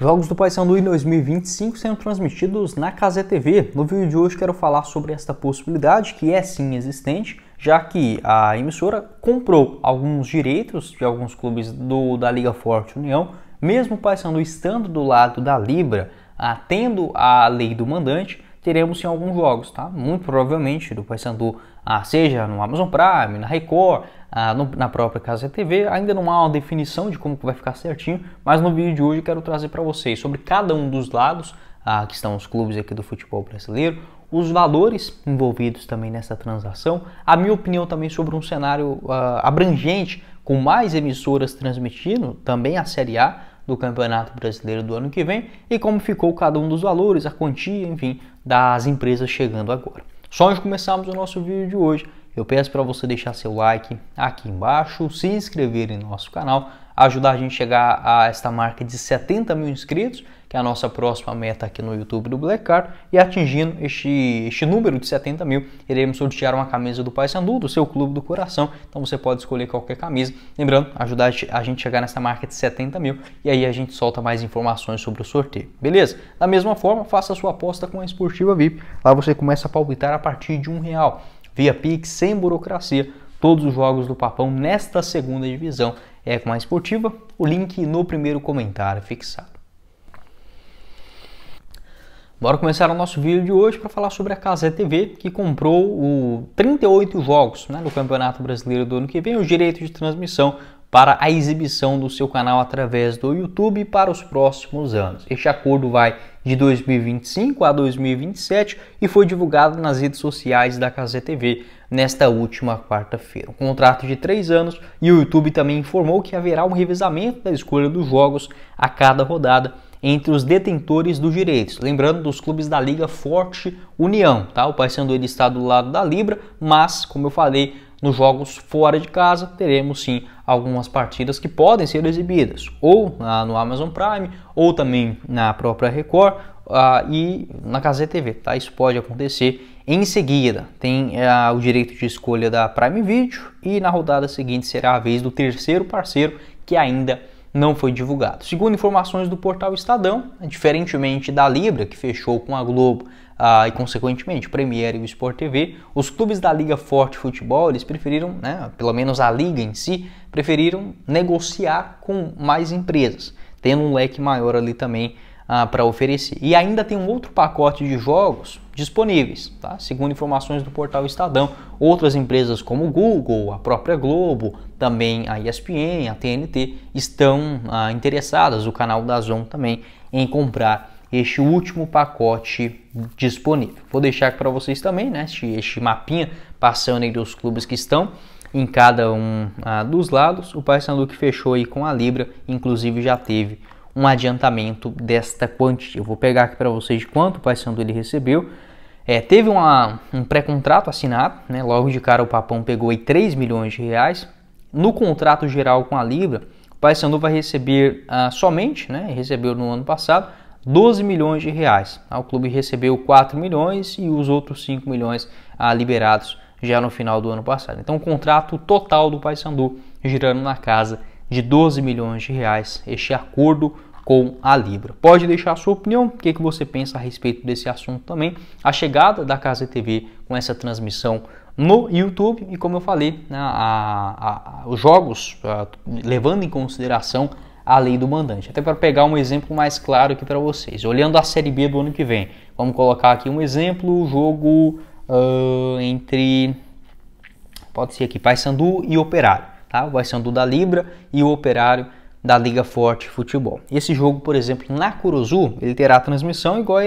Jogos do Paysandu em 2025 sendo transmitidos na Casé TV. No vídeo de hoje quero falar sobre esta possibilidade, que é sim existente, já que a emissora comprou alguns direitos de alguns clubes do, da Liga Forte União, mesmo o Paysandu estando do lado da Libra, ah, tendo a lei do mandante, teremos em alguns jogos, tá? Muito provavelmente do Paysandu, ah, seja no Amazon Prime, na Record, ah, no, na própria Casa TV. Ainda não há uma definição de como vai ficar certinho, mas no vídeo de hoje quero trazer para vocês sobre cada um dos lados, ah, que estão os clubes aqui do futebol brasileiro, os valores envolvidos também nessa transação, a minha opinião também sobre um cenário ah, abrangente com mais emissoras transmitindo também a Série A do Campeonato Brasileiro do ano que vem e como ficou cada um dos valores, a quantia, enfim, das empresas chegando agora. Só antes de começarmos o nosso vídeo de hoje, eu peço para você deixar seu like aqui embaixo, se inscrever em nosso canal, ajudar a gente a chegar a esta marca de 70 mil inscritos que é a nossa próxima meta aqui no YouTube do Black Card, e atingindo este, este número de 70 mil, iremos sortear uma camisa do Paysandu, do seu clube do coração, então você pode escolher qualquer camisa, lembrando, ajudar a gente a chegar nessa marca de 70 mil, e aí a gente solta mais informações sobre o sorteio, beleza? Da mesma forma, faça a sua aposta com a Esportiva VIP, lá você começa a palpitar a partir de um real, via Pix, sem burocracia, todos os jogos do Papão nesta segunda divisão é com a Esportiva. O link no primeiro comentário fixado. Bora começar o nosso vídeo de hoje para falar sobre a Casé TV, que comprou o 38 jogos né, do Campeonato Brasileiro do ano que vem, os direitos de transmissão para a exibição do seu canal através do YouTube para os próximos anos. Este acordo vai de 2025 a 2027 e foi divulgado nas redes sociais da Casé TV nesta última quarta-feira. Um contrato de três anos e o YouTube também informou que haverá um revezamento da escolha dos jogos a cada rodada entre os detentores dos direitos. Lembrando dos clubes da Liga Forte União, tá? O Paysandu ele está do lado da Libra, mas como eu falei, nos jogos fora de casa teremos sim algumas partidas que podem ser exibidas ou na, no Amazon Prime ou também na própria Record uh, e na Gazeta TV, tá? Isso pode acontecer em seguida, tem uh, o direito de escolha da Prime Video e na rodada seguinte será a vez do terceiro parceiro que ainda não foi divulgado. Segundo informações do portal Estadão, diferentemente da Libra, que fechou com a Globo ah, e, consequentemente, Premier e o Sport TV, os clubes da Liga Forte Futebol, eles preferiram, né, pelo menos a Liga em si, preferiram negociar com mais empresas, tendo um leque maior ali também ah, para oferecer. E ainda tem um outro pacote de jogos disponíveis, tá? segundo informações do portal Estadão. Outras empresas como o Google, a própria Globo, também a ESPN, a TNT estão ah, interessadas, o canal da Zon também, em comprar este último pacote disponível. Vou deixar aqui para vocês também, né, este, este mapinha passando aí dos clubes que estão em cada um ah, dos lados. O Paysandu que fechou aí com a Libra, inclusive já teve um adiantamento desta quantia. Eu vou pegar aqui para vocês quanto o Paysandu ele recebeu. É, teve uma, um pré-contrato assinado, né? logo de cara o Papão pegou aí 3 milhões de reais. No contrato geral com a Libra, o Paysandu vai receber ah, somente, né? recebeu no ano passado, 12 milhões de reais. Tá? O clube recebeu 4 milhões e os outros 5 milhões ah, liberados já no final do ano passado. Então, o contrato total do Paysandu girando na casa de 12 milhões de reais este acordo com a Libra. Pode deixar a sua opinião, o que, é que você pensa a respeito desse assunto também. A chegada da Casa TV com essa transmissão no YouTube e como eu falei, né, a, a, a, os jogos levando em consideração a lei do mandante. Até para pegar um exemplo mais claro aqui para vocês, olhando a Série B do ano que vem, vamos colocar aqui um exemplo, o jogo uh, entre pode ser aqui Paysandu e Operário tá? Vai ser o da Libra e o Operário da Liga Forte Futebol. Esse jogo, por exemplo, na Curuzu, ele terá transmissão igual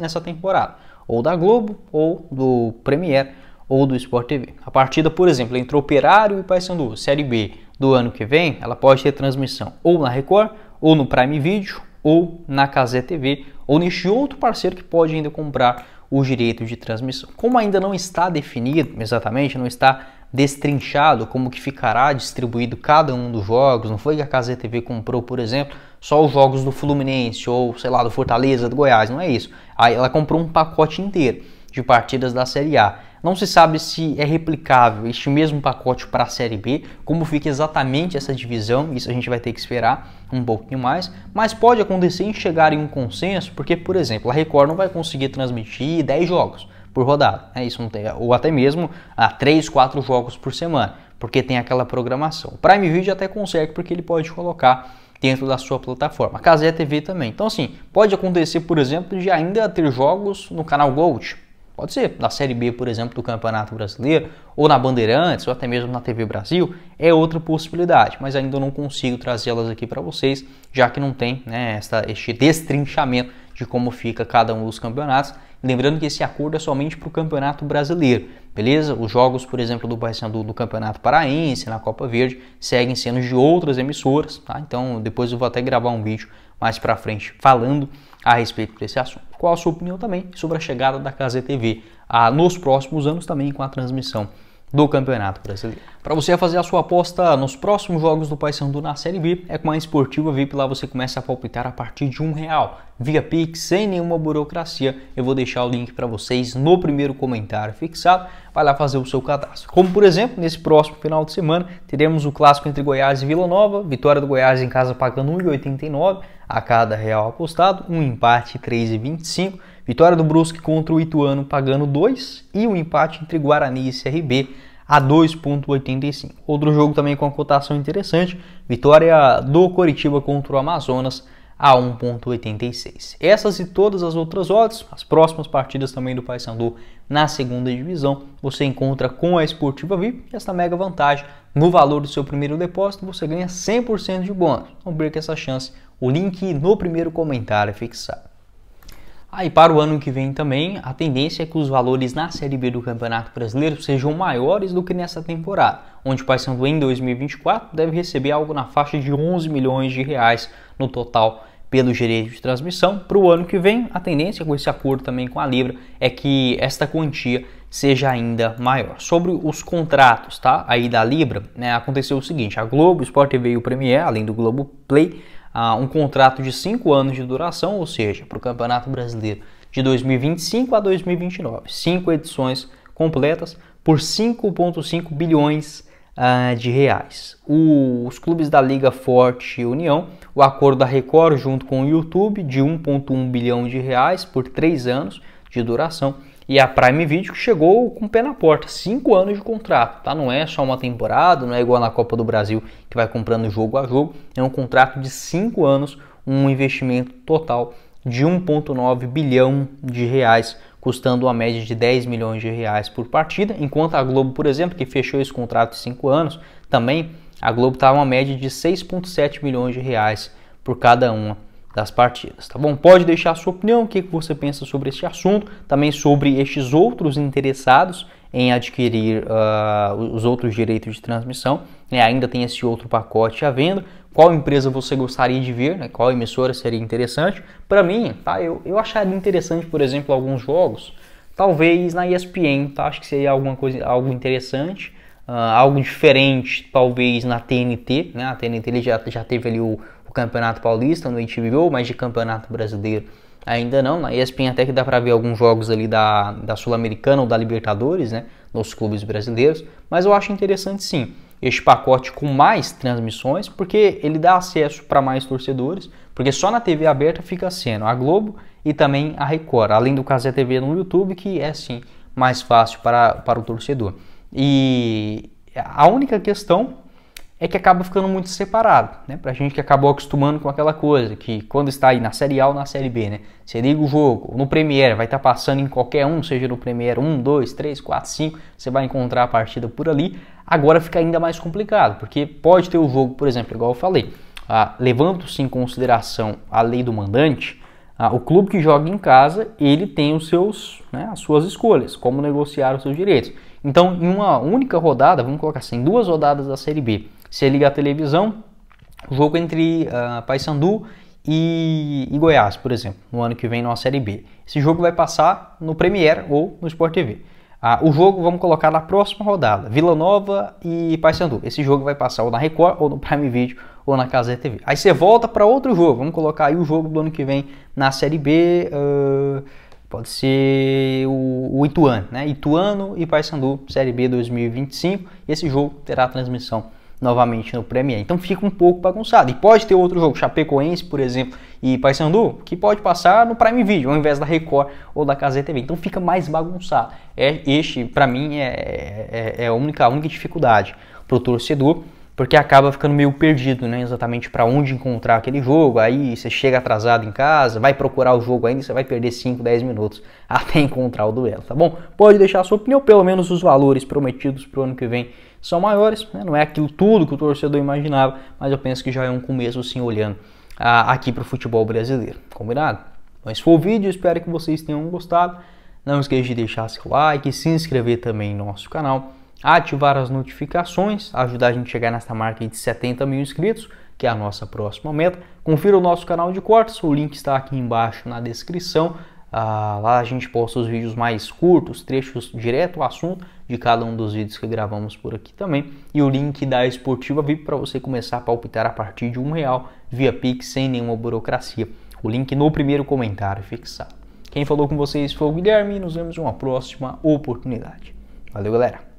nessa temporada, ou da Globo, ou do Premier, ou do Sport TV. A partida, por exemplo, entre Operário e Paysandu, Série B do ano que vem, ela pode ter transmissão ou na Record, ou no Prime Video, ou na Casé TV, ou neste outro parceiro que pode ainda comprar os direitos de transmissão. Como ainda não está definido exatamente, não está destrinchado como que ficará distribuído cada um dos jogos. Não foi que a KZTV comprou, por exemplo, só os jogos do Fluminense ou, sei lá, do Fortaleza, do Goiás, não é isso. Aí ela comprou um pacote inteiro de partidas da Série A. Não se sabe se é replicável este mesmo pacote para a Série B, como fica exatamente essa divisão, isso a gente vai ter que esperar um pouquinho mais, mas pode acontecer em chegar em um consenso, porque, por exemplo, a Record não vai conseguir transmitir 10 jogos, por rodada. É isso, tem, ou até mesmo a 3, 4 jogos por semana, porque tem aquela programação. O Prime Video até consegue, porque ele pode colocar dentro da sua plataforma. Casé TV também. Então, assim, pode acontecer, por exemplo, de ainda ter jogos no canal Gold. Pode ser na Série B, por exemplo, do Campeonato Brasileiro, ou na Bandeirantes, ou até mesmo na TV Brasil, é outra possibilidade, mas ainda não consigo trazê-las aqui para vocês, já que não tem né, esta, este destrinchamento de como fica cada um dos campeonatos. Lembrando que esse acordo é somente para o Campeonato Brasileiro, beleza? Os jogos, por exemplo, do Paysandu do Campeonato Paraense, na Copa Verde, seguem sendo de outras emissoras, tá? Então, depois eu vou até gravar um vídeo mais para frente falando a respeito desse assunto. Qual a sua opinião também sobre a chegada da KZTV ah, nos próximos anos também com a transmissão do Campeonato Brasileiro. Para você fazer a sua aposta nos próximos jogos do Paysandu na Série B, é com a Esportiva VIP. Lá você começa a palpitar a partir de um real, via Pix, sem nenhuma burocracia. Eu vou deixar o link para vocês no primeiro comentário fixado. Vai lá fazer o seu cadastro. Como, por exemplo, nesse próximo final de semana, teremos o clássico entre Goiás e Vila Nova. Vitória do Goiás em casa pagando 1,89 a cada real apostado. Um empate, 3,25 Vitória do Brusque contra o Ituano pagando 2 e o um empate entre Guarani e CRB a 2.85. Outro jogo também com a cotação interessante, vitória do Coritiba contra o Amazonas a 1.86. Essas e todas as outras odds, as próximas partidas também do Paysandu na segunda divisão, você encontra com a Esportiva VIP esta mega vantagem no valor do seu primeiro depósito, você ganha 100% de bônus. Não perca essa chance. O link no primeiro comentário é fixado. Aí ah, para o ano que vem também, a tendência é que os valores na Série B do Campeonato Brasileiro sejam maiores do que nessa temporada, onde o Paysandu em 2024 deve receber algo na faixa de 11 milhões de reais no total pelo direito de transmissão. Para o ano que vem, a tendência com esse acordo também com a Libra é que esta quantia seja ainda maior. Sobre os contratos, tá? Aí da Libra, né, aconteceu o seguinte: a Globo, o Sport TV e o Premier, além do Globo Play, ah, um contrato de 5 anos de duração, ou seja, para o Campeonato Brasileiro de 2025 a 2029. Cinco edições completas por 5,5 bilhões ah, de reais. O, os clubes da Liga Forte e União, o acordo da Record junto com o YouTube de 1,1 bilhão de reais por 3 anos de duração e a Prime Video chegou com o pé na porta, 5 anos de contrato, tá? Não é só uma temporada, não é igual na Copa do Brasil que vai comprando jogo a jogo, é um contrato de 5 anos, um investimento total de 1.9 bilhão de reais, custando uma média de 10 milhões de reais por partida, enquanto a Globo, por exemplo, que fechou esse contrato de 5 anos, também a Globo estava uma média de 6.7 milhões de reais por cada uma das partidas, tá bom? Pode deixar a sua opinião, o que você pensa sobre este assunto, também sobre estes outros interessados em adquirir uh, os outros direitos de transmissão, né? ainda tem esse outro pacote à venda, qual empresa você gostaria de ver, né? qual emissora seria interessante. Para mim, tá? eu, eu acharia interessante, por exemplo, alguns jogos, talvez na ESPN, tá? acho que seria alguma coisa, algo interessante, uh, algo diferente, talvez na TNT, né? a TNT já, já teve ali o Campeonato Paulista no HBO, mas de Campeonato Brasileiro ainda não. Na ESPN até que dá para ver alguns jogos ali da, da Sul-Americana ou da Libertadores, né, nos clubes brasileiros, mas eu acho interessante sim este pacote com mais transmissões, porque ele dá acesso para mais torcedores, porque só na TV aberta fica sendo a Globo e também a Record, além do Casé TV no YouTube, que é sim mais fácil para, para o torcedor. E a única questão é que acaba ficando muito separado, né? Pra gente que acabou acostumando com aquela coisa, que quando está aí na série A ou na série B, né? Você liga o jogo, no Premiere, vai estar tá passando em qualquer um, seja no Premiere 1, 2, 3, 4, 5, você vai encontrar a partida por ali. Agora fica ainda mais complicado, porque pode ter o jogo, por exemplo, igual eu falei, ah, levando-se em consideração a lei do mandante, ah, o clube que joga em casa, ele tem os seus, né, as suas escolhas, como negociar os seus direitos. Então, em uma única rodada, vamos colocar assim, duas rodadas da Série B, você liga a televisão, o jogo entre uh, Paysandu e, e, Goiás, por exemplo, no ano que vem na Série B. Esse jogo vai passar no Premier ou no Sport TV. Ah, o jogo vamos colocar na próxima rodada, Vila Nova e Paysandu. Esse jogo vai passar ou na Record, ou no Prime Video, ou na Casa TV. Aí você volta para outro jogo, vamos colocar aí o jogo do ano que vem na Série B, uh, pode ser o, o Ituano, né? Ituano e Paysandu, Série B 2025. Esse jogo terá transmissão novamente no Premier. Então fica um pouco bagunçado. E pode ter outro jogo, Chapecoense, por exemplo, e Paysandu, que pode passar no Prime Video, ao invés da Record ou da Casa TV. Então fica mais bagunçado. É, este, para mim, é, é, é, a, única, a única dificuldade o torcedor, porque acaba ficando meio perdido, né? Exatamente para onde encontrar aquele jogo. Aí você chega atrasado em casa, vai procurar o jogo ainda, você vai perder 5, 10 minutos até encontrar o duelo, tá bom? Pode deixar a sua opinião, pelo menos os valores prometidos para o ano que vem são maiores, né? não é aquilo tudo que o torcedor imaginava, mas eu penso que já é um começo sim olhando ah, aqui para o futebol brasileiro, combinado? Então esse foi o vídeo, espero que vocês tenham gostado. Não esqueça de deixar seu like, se inscrever também em nosso canal, ativar as notificações, ajudar a gente a chegar nessa marca de 70 mil inscritos, que é a nossa próxima meta. Confira o nosso canal de cortes, o link está aqui embaixo na descrição. Ah, lá a gente posta os vídeos mais curtos, trechos direto ao assunto de cada um dos vídeos que gravamos por aqui também. E o link da Esportiva VIP para você começar a palpitar a partir de um real via Pix sem nenhuma burocracia. O link no primeiro comentário fixado. Quem falou com vocês foi o Guilherme e nos vemos em uma próxima oportunidade. Valeu, galera!